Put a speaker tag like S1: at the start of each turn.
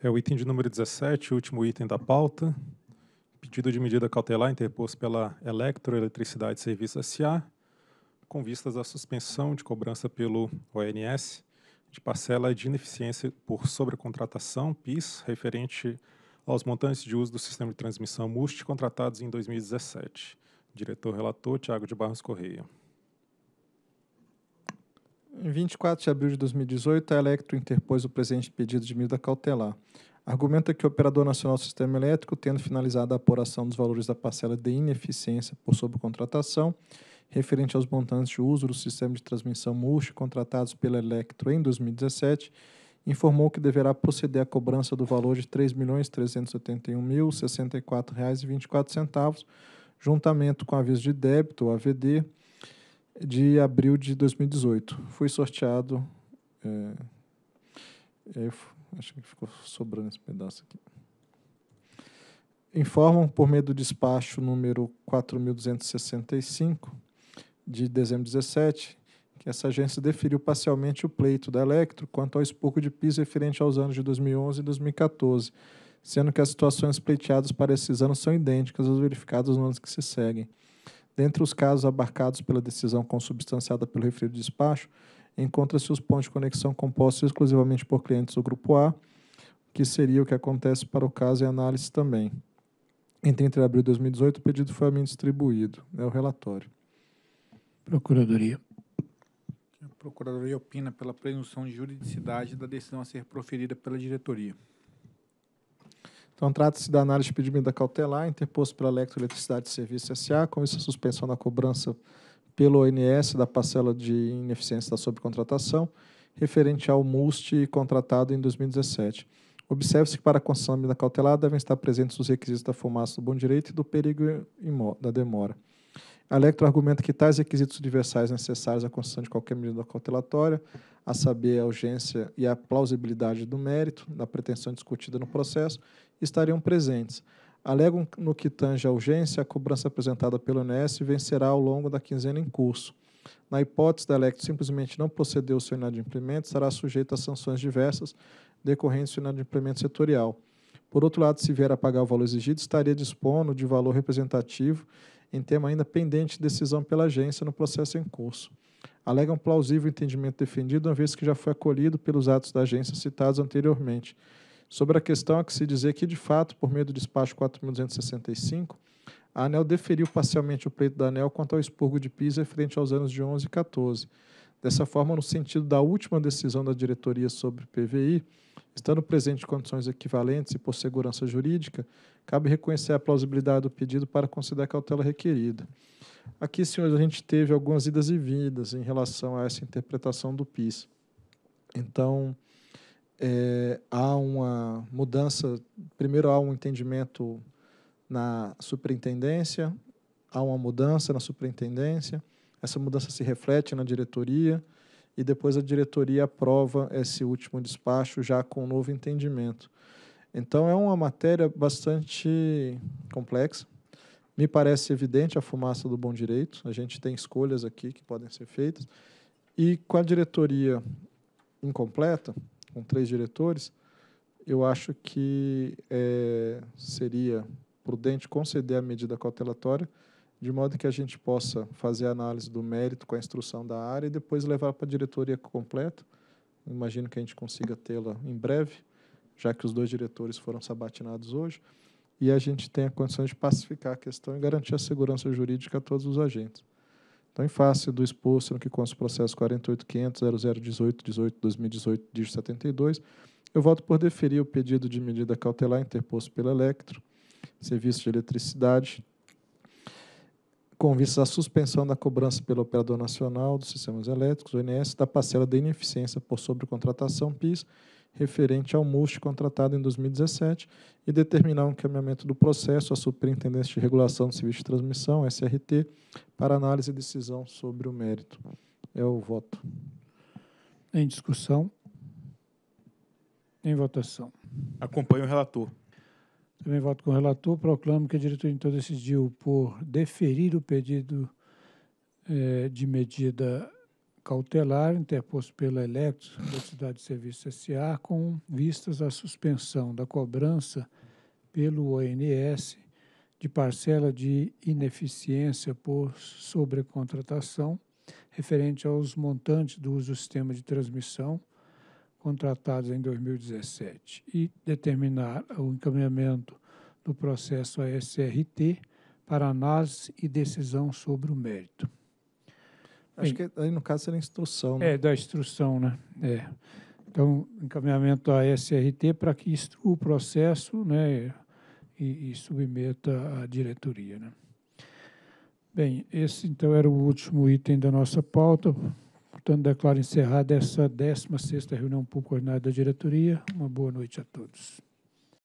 S1: É o item de número 17, último item da pauta. Pedido de medida cautelar interposto pela Eletroeletricidade Serviço S.A., com vistas à suspensão de cobrança pelo ONS de parcela de ineficiência por sobrecontratação, PIS, referente aos montantes de uso do sistema de transmissão MUST contratados em 2017. Diretor-relator, Tiago de Barros Correia. Em 24 de abril de 2018, a Electro interpôs o presente pedido de medida cautelar. Argumenta que o Operador Nacional do Sistema Elétrico, tendo finalizado a apuração dos valores da parcela de ineficiência por subcontratação, referente aos montantes de uso do sistema de transmissão multi contratados pela Electro em 2017, informou que deverá proceder à cobrança do valor de R$ 3.381.064,24, juntamente com aviso de débito, ou AVD, de abril de 2018. Fui sorteado. É, é acho que ficou sobrando esse pedaço aqui. Informam por meio do despacho número 4265 de dezembro de 17 que essa agência deferiu parcialmente o pleito da Electro quanto ao expurgo de piso referente aos anos de 2011 e 2014, sendo que as situações pleiteadas para esses anos são idênticas às verificadas nos anos que se seguem. Dentre os casos abarcados pela decisão consubstanciada pelo referido despacho, encontra-se os pontos de conexão compostos exclusivamente por clientes do grupo A, que seria o que acontece para o caso em análise também. Entre entre abril de 2018, o pedido foi a mim distribuído. É o relatório. Procuradoria. A Procuradoria opina pela presunção de juridicidade da decisão a ser proferida pela diretoria. Então, trata-se da análise de pedimento cautelar interposto pela Electroeletricidade de Serviço S.A., com isso a suspensão da cobrança pelo ONS da parcela de ineficiência da subcontratação, referente ao MUST contratado em 2017. Observe-se que para a concessão da medida cautelar devem estar presentes os requisitos da fumaça do bom direito e do perigo da demora. Electro argumenta que tais requisitos universais necessários à construção de qualquer medida cautelatória, a saber a urgência e a plausibilidade do mérito da pretensão discutida no processo, estariam presentes. Alegam no que tange a urgência, a cobrança apresentada pelo INS vencerá ao longo da quinzena em curso. Na hipótese da Electro simplesmente não proceder ao seu inadimplemento, será sujeito a sanções diversas decorrentes do inadimplemento setorial. Por outro lado, se vier a pagar o valor exigido, estaria dispondo de valor representativo em tema ainda pendente de decisão pela agência no processo em curso. Alega um plausível entendimento defendido, uma vez que já foi acolhido pelos atos da agência citados anteriormente. Sobre a questão, há que se dizer que, de fato, por meio do despacho 4.265, a ANEL deferiu parcialmente o pleito da ANEL quanto ao expurgo de PIS referente aos anos de 11 e 14, Dessa forma, no sentido da última decisão da diretoria sobre PVI, estando presente condições equivalentes e por segurança jurídica, cabe reconhecer a plausibilidade do pedido para considerar a cautela requerida. Aqui, senhores, a gente teve algumas idas e vindas em relação a essa interpretação do PIS. Então, é, há uma mudança, primeiro há um entendimento na superintendência, há uma mudança na superintendência, essa mudança se reflete na diretoria e depois a diretoria aprova esse último despacho já com um novo entendimento. Então é uma matéria bastante complexa. Me parece evidente a fumaça do bom direito. A gente tem escolhas aqui que podem ser feitas. E com a diretoria incompleta, com três diretores, eu acho que é, seria prudente conceder a medida cautelatória de modo que a gente possa fazer a análise do mérito com a instrução da área e depois levar para a diretoria completa. Imagino que a gente consiga tê-la em breve, já que os dois diretores foram sabatinados hoje, e a gente tenha condição de pacificar a questão e garantir a segurança jurídica a todos os agentes. Então, em face do exposto no que consta o processo 48.500.0018.18.2018-72, eu voto por deferir o pedido de medida cautelar interposto pela Electro, Serviço de Eletricidade, com vista à suspensão da cobrança pelo Operador Nacional dos Sistemas Elétricos, ONS, da parcela de ineficiência por sobrecontratação PIS referente ao MUST contratado em 2017 e determinar o um encaminhamento do processo à Superintendência de Regulação do Serviço de Transmissão, SRT, para análise e decisão sobre o mérito. É o voto.
S2: Em discussão. Em votação.
S1: Acompanho o relator.
S2: Também voto com o relator, proclamo que a diretoria decidiu por deferir o pedido eh, de medida cautelar interposto pela Electro, Cidade de Serviço S.A., com vistas à suspensão da cobrança pelo ONS de parcela de ineficiência por sobrecontratação referente aos montantes do uso do sistema de transmissão contratados em 2017 e determinar o encaminhamento do processo à SRT para análise e decisão sobre o mérito. Acho Bem, que aí, no caso, seria instrução. Né? É, da instrução, né? É. Então, encaminhamento à SRT para que instrua o processo né, e, e submeta à diretoria. Né? Bem, esse, então, era o último item da nossa pauta. Portanto, declaro encerrada essa 16ª reunião pública ordinária da diretoria. Uma boa noite a todos.